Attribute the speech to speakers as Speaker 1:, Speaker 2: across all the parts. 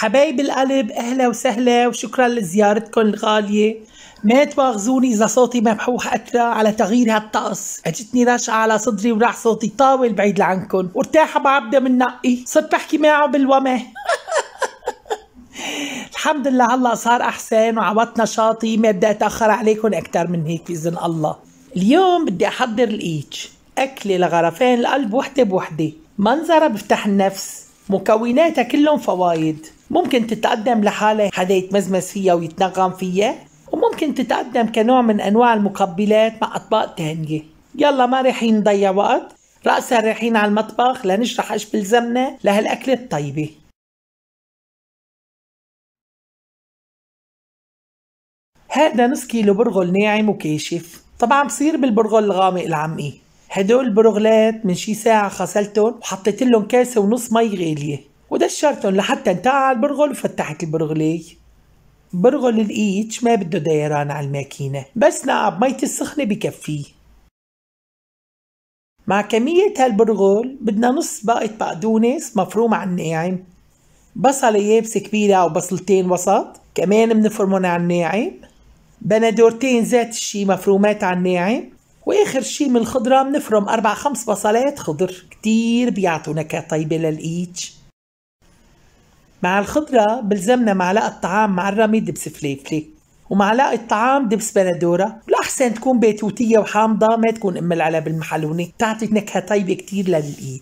Speaker 1: حبايب القلب أهلا وسهلا وشكرا لزيارتكم الغالية ما تواخذوني إذا صوتي مبحوح أترى على تغيير هالطقس أجتني رشعة على صدري وراح صوتي طاول بعيد عنكم وارتاحة بعبدة من نقي صرت بحكي معه بالومه الحمد لله هلا صار احسن وعوضت نشاطي ما بدي اتاخر عليكم اكثر من هيك باذن الله اليوم بدي احضر الايتش اكله لغرفان القلب وحده بوحده منظرها بفتح النفس مكوناتها كلهم فوايد ممكن تتقدم لحالة حدا يتمزمز فيها ويتنغم فيها وممكن تتقدم كنوع من أنواع المقبلات مع أطباق تانية يلا ما رايحين نضيع وقت رأسا رايحين على المطبخ لنشرح ايش بلزمنا لهالأكلة الطيبة هذا نص كيلو برغل ناعم وكاشف طبعا بصير بالبرغل الغامق العمقي هدول البرغلات من شي ساعة غسلتهم وحطيت لهم كاسة ونص مي غالية ودشرتن لحتى انتع البرغل وفتحت البرغلي برغل الايتش ما بده ديران على الماكينة بس نقع مية السخنة بكفيه مع كمية هالبرغل بدنا نص باقة بقدونس مفروم على الناعم بصلة يابسة كبيرة أو بصلتين وسط كمان بنفرمن على الناعم بندورتين ذات الشي مفرومات على الناعم واخر شي من الخضره بنفرم اربع خمس بصلات خضر كتير بيعطوا نكهه طيبه للايتش مع الخضرة بلزمنا معلقة طعام مع دبس فليفلة ومعلقة طعام دبس بندورة والأحسن تكون بيتوتية وحامضة ما تكون أم العلب المحلونة تعطي نكهة طيبة كتير للإيج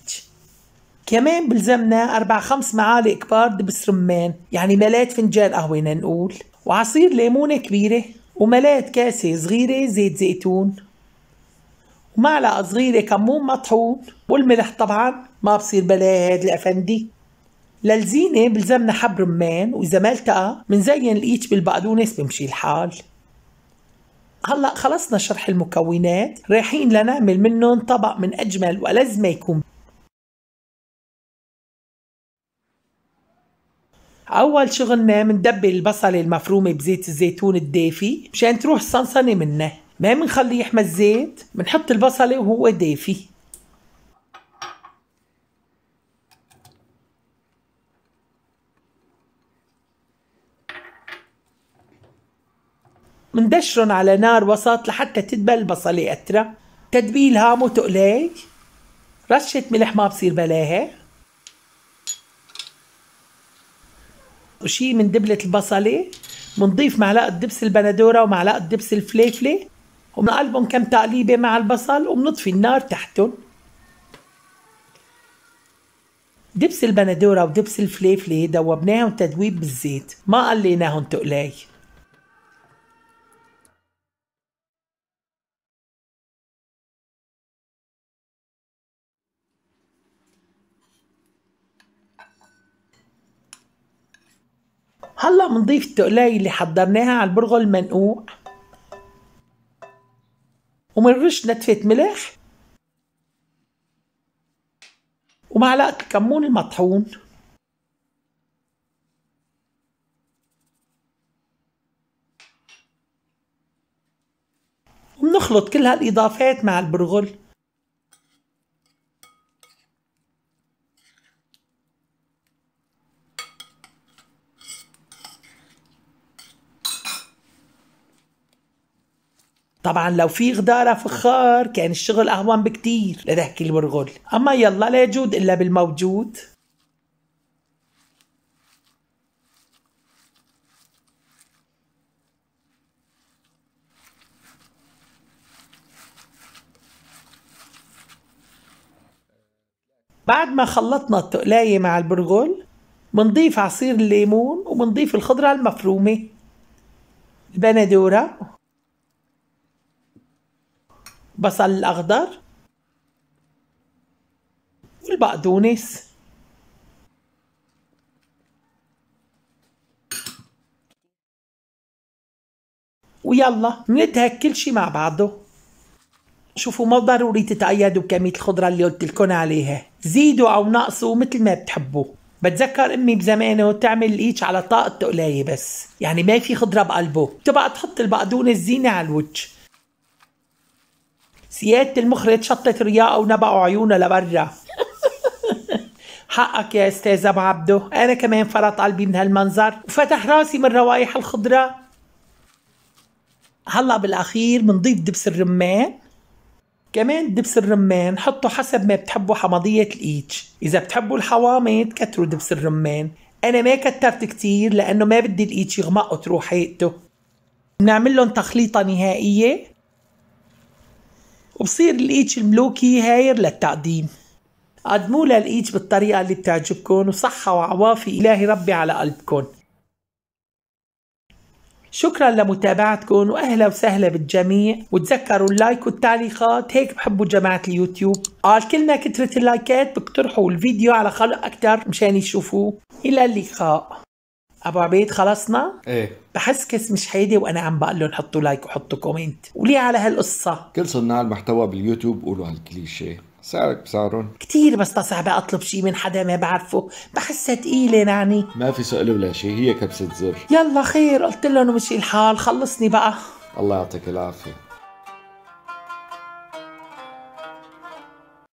Speaker 1: كمان بلزمنا أربع خمس معالق كبار دبس رمان يعني ملات فنجان قهوة نقول وعصير ليمونة كبيرة وملات كاسة صغيرة زيت زيتون ومعلقة صغيرة كمون مطحون والملح طبعا ما بصير بلا هاد الأفندي للزينة بلزمنا حب رمان وإذا ما التقى منزين الإيتش بالبقدونس بمشي الحال هلا خلصنا شرح المكونات رايحين لنعمل منهم طبق من أجمل وألذ ما يكون أول شغلنا مندبل البصلة المفرومة بزيت الزيتون الدافي مشان تروح الصنصنة منه ما منخليه يحمى الزيت منحط البصلة وهو دافي مندشرن على نار وسط لحتى تدبل البصلة قطرة تدبيل هامو تقلي رشة ملح ما بصير بلاها وشي من دبلة البصلة منضيف معلقة دبس البندورة ومعلقة دبس الفليفلة ومنقلبهم كم تقليبة مع البصل وبنطفي النار تحتهم دبس البندورة ودبس الفليفلة دوبناهم تدويب بالزيت ما قليناهم تقلاي هلا بنضيف التقلاية اللي حضرناها على البرغل المنقوع ومنرش نتفة ملح ومعلقة الكمون المطحون ومنخلط كل هالإضافات مع البرغل طبعا لو في غداره فخار كان الشغل اهون بكتير لضحك البرغل اما يلا لا يجود الا بالموجود بعد ما خلطنا التقلاية مع البرغل منضيف عصير الليمون ومنضيف الخضرة المفرومة البندورة بصل الأخضر والبقدونس ويلا مندهك كل شي مع بعضه شوفوا ما ضروري تتقيدوا بكمية الخضرة اللي قلت لكم عليها زيدوا أو نقصوا مثل ما بتحبوا بتذكر امي بزمانه تعمل الايتش على طاقة قلاية بس يعني ما في خضرة بقلبه تبقى تحط البقدونس زينة على الوجه سيادة المخرج شطت رياء ونبقوا عيونها لبرا حقك يا استاذ ابو عبده انا كمان فرط قلبي من هالمنظر وفتح راسي من روائح الخضره هلا بالاخير بنضيف دبس الرمان كمان دبس الرمان حطوا حسب ما بتحبوا حمضية الإيتش إذا بتحبوا الحوامض كتروا دبس الرمان أنا ما كترت كتير لأنه ما بدي الإيتش يغمقوا تروحيته بنعمل لهم تخليطة نهائية وبصير الإيتش الملوكي هاير للتقديم قدموا لها الإيتش بالطريقة اللي بتعجبكم وصحة وعوافي إلهي ربي على قلبكم شكرا لمتابعتكم واهلا وسهلا بالجميع وتذكروا اللايك والتعليقات هيك بحبوا جماعه اليوتيوب قال كلنا كثره اللايكات بقترحوا الفيديو على خلق اكثر مشان يشوفوه الى اللقاء ابو عبيد خلصنا؟ ايه بحس كيس مش حيدي وانا عم بقول لهم حطوا لايك وحطوا كومنت وليه على هالقصه؟ كل صناع المحتوى باليوتيوب قولوا هالكليشيه سعرك بسعرهم كثير بس صعبة اطلب شيء من حدا ما بعرفه بحسها ثقيلة نعني ما في سؤال ولا شيء هي كبسة زر يلا خير قلت لهم ومشي الحال خلصني بقى الله يعطيك العافية